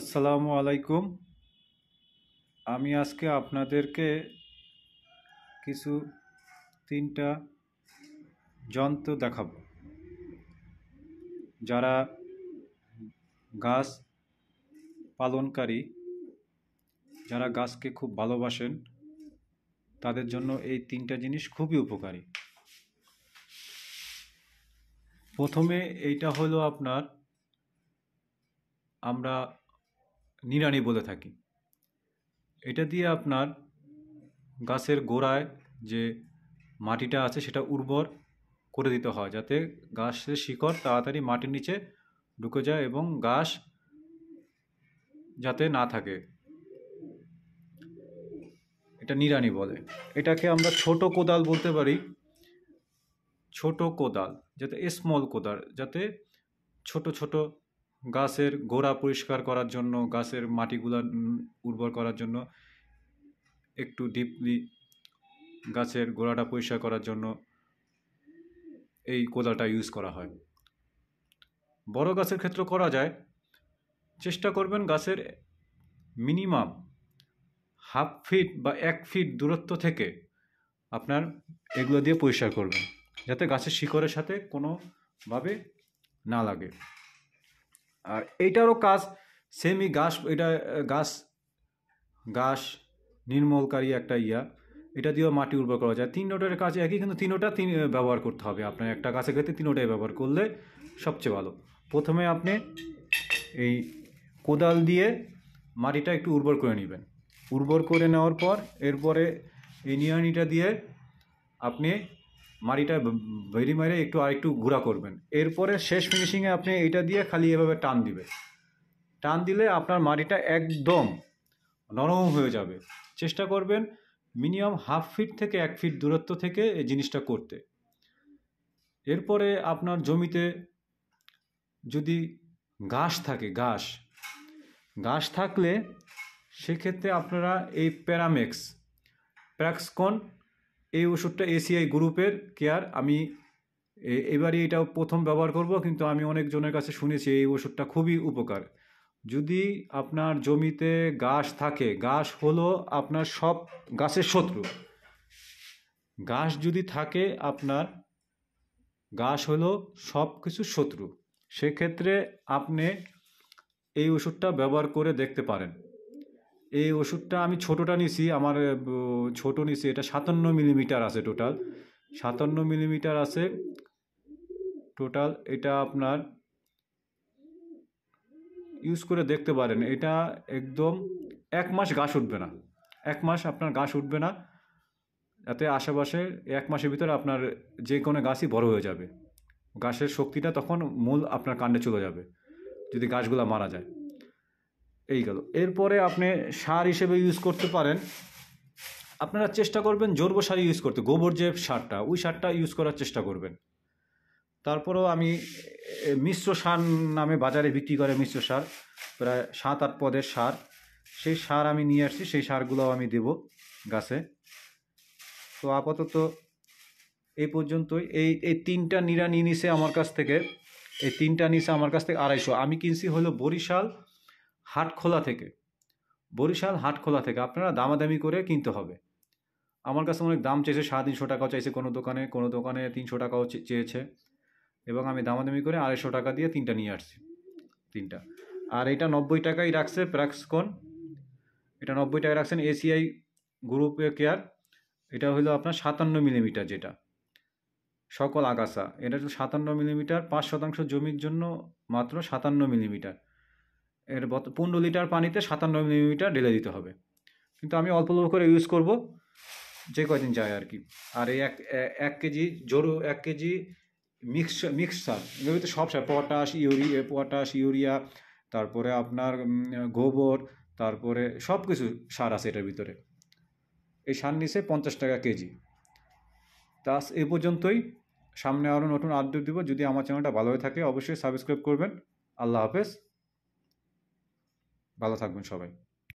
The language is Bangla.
আসসালামু আলাইকুম আমি আজকে আপনাদেরকে কিছু তিনটা যন্ত্র দেখাব যারা গাছ পালনকারী যারা গাছকে খুব ভালোবাসেন তাদের জন্য এই তিনটা জিনিস খুবই উপকারী প্রথমে এইটা হলো আপনার আমরা নিড়ানি বলে থাকি এটা দিয়ে আপনার গাছের গোড়ায় যে মাটিটা আছে সেটা উর্বর করে দিতে হয় যাতে গাছের শিকড় তাড়াতাড়ি মাটির নিচে ঢুকে যায় এবং গাছ যাতে না থাকে এটা নিড়ানি বলে এটাকে আমরা ছোট কোদাল বলতে পারি ছোট কোদাল যাতে স্মল কোদাল যাতে ছোট ছোট গাছের গোড়া পরিষ্কার করার জন্য গাছের মাটিগুলা উর্বর করার জন্য একটু ডিপলি গাছের গোড়াটা পরিষ্কার করার জন্য এই কোদালটা ইউজ করা হয় বড় গাছের ক্ষেত্রে করা যায় চেষ্টা করবেন গাছের মিনিমাম হাফ ফিট বা এক ফিট দূরত্ব থেকে আপনার এগুলো দিয়ে পরিষ্কার করবেন যাতে গাছের শিকড়ের সাথে কোনোভাবে না লাগে আর এইটারও কাজ সেমই ঘাস এটা গাছ ঘাস নির্মলকারী একটা ইয়া এটা দিয়েও মাটি উর্বর করা যায় তিন নোটের কাজ একই কিন্তু তিনোটা তিন ব্যবহার করতে হবে আপনার একটা গাছের ক্ষেত্রে তিনোটাই ব্যবহার করলে সবচেয়ে ভালো প্রথমে আপনি এই কোদাল দিয়ে মাটিটা একটু উর্বর করে নেবেন উর্বর করে নেওয়ার পর এরপরে এই নিয়ানিটা দিয়ে আপনি মাড়িটা বেরি মারে একটু আর একটু ঘোরা করবেন এরপরে শেষ ফিনিশিংয়ে আপনি এটা দিয়ে খালি এভাবে টান দিবে টান দিলে আপনার মাড়িটা একদম নরম হয়ে যাবে চেষ্টা করবেন মিনিমাম হাফ ফিট থেকে এক ফিট দূরত্ব থেকে এই জিনিসটা করতে এরপরে আপনার জমিতে যদি ঘাস থাকে ঘাস ঘাস থাকলে সেক্ষেত্রে আপনারা এই প্যারামেক্স প্যাক্সকন এই ওষুধটা এসিআই গ্রুপের কেয়ার আমি এবারে এটাও প্রথম ব্যবহার করব কিন্তু আমি অনেকজনের কাছে শুনেছি এই ওষুধটা খুবই উপকার যদি আপনার জমিতে গাছ থাকে গাছ হলো আপনার সব গাছের শত্রু গাছ যদি থাকে আপনার গাছ হলো সব কিছু শত্রু সেক্ষেত্রে আপনি এই ওষুধটা ব্যবহার করে দেখতে পারেন এই ওষুধটা আমি ছোটোটা নিছি আমার ছোট নিছি এটা সাতান্ন মিলিমিটার আছে টোটাল সাতান্ন মিলিমিটার আছে টোটাল এটা আপনার ইউজ করে দেখতে পারেন এটা একদম এক মাস গাছ উঠবে না এক মাস আপনার গাছ উঠবে না এতে আশেপাশে এক মাসের ভিতরে আপনার যে কোনো গাছই বড় হয়ে যাবে গাছের শক্তিটা তখন মূল আপনার কাণ্ডে চলে যাবে যদি গাছগুলো মারা যায় এই গেল এরপরে আপনি সার হিসেবে ইউজ করতে পারেন আপনারা চেষ্টা করবেন জৈব সার ইউজ করতে গোবর যে সারটা ওই সারটা ইউজ করার চেষ্টা করবেন তারপরেও আমি মিশ্র সার নামে বাজারে বিক্রি করে মিশ্র সার প্রায় সাত আট পদের সার সেই সার আমি নিয়ে আসছি সেই সারগুলোও আমি দেব গাছে তো আপাতত এই পর্যন্তই এই এই তিনটা নিরা নিছে আমার কাছ থেকে এই তিনটা নিছে আমার কাছ থেকে আড়াইশো আমি কিনছি হলো বরিশাল হাটখোলা থেকে বরিশাল হাটখোলা থেকে আপনারা দামাদামি করে কিনতে হবে আমার কাছে অনেক দাম চেয়েছে সাড়ে তিনশো টাকাও চাইছে কোনো দোকানে কোনো দোকানে তিনশো টাকাও চেয়েছে এবং আমি দামাদামি করে আড়াইশো টাকা দিয়ে তিনটা নিয়ে আসছি তিনটা আর এটা নব্বই টাকাই রাখছে প্রাক্সকন এটা নব্বই টাকায় রাখছেন এসিআই গ্রুপ কেয়ার এটা হলো আপনার সাতান্ন মিলিমিটার যেটা সকল আগাছা এটা হচ্ছে সাতান্ন মিলিমিটার পাঁচ শতাংশ জমির জন্য মাত্র সাতান্ন মিলিমিটার এর পনেরো লিটার পানিতে সাতান্ন মিলিমিটার ঢেলে দিতে হবে কিন্তু আমি অল্প অল্প করে ইউজ করব যে কদিন যায় আর কি আর এই এক এক কেজি জোরো এক কেজি মিক্স মিক্স সার তো সব সার পটাশ ইউরিয়া পটাশ ইউরিয়া তারপরে আপনার গোবর তারপরে সব কিছু সার আছে এটার ভিতরে এই সার নিচে পঞ্চাশ টাকা কেজি তাস এ পর্যন্তই সামনে আরও নতুন আপডেট দিব যদি আমার চ্যানেলটা ভালো হয়ে থাকে অবশ্যই সাবস্ক্রাইব করবেন আল্লাহ হাফেজ ভালো থাকবেন সবাই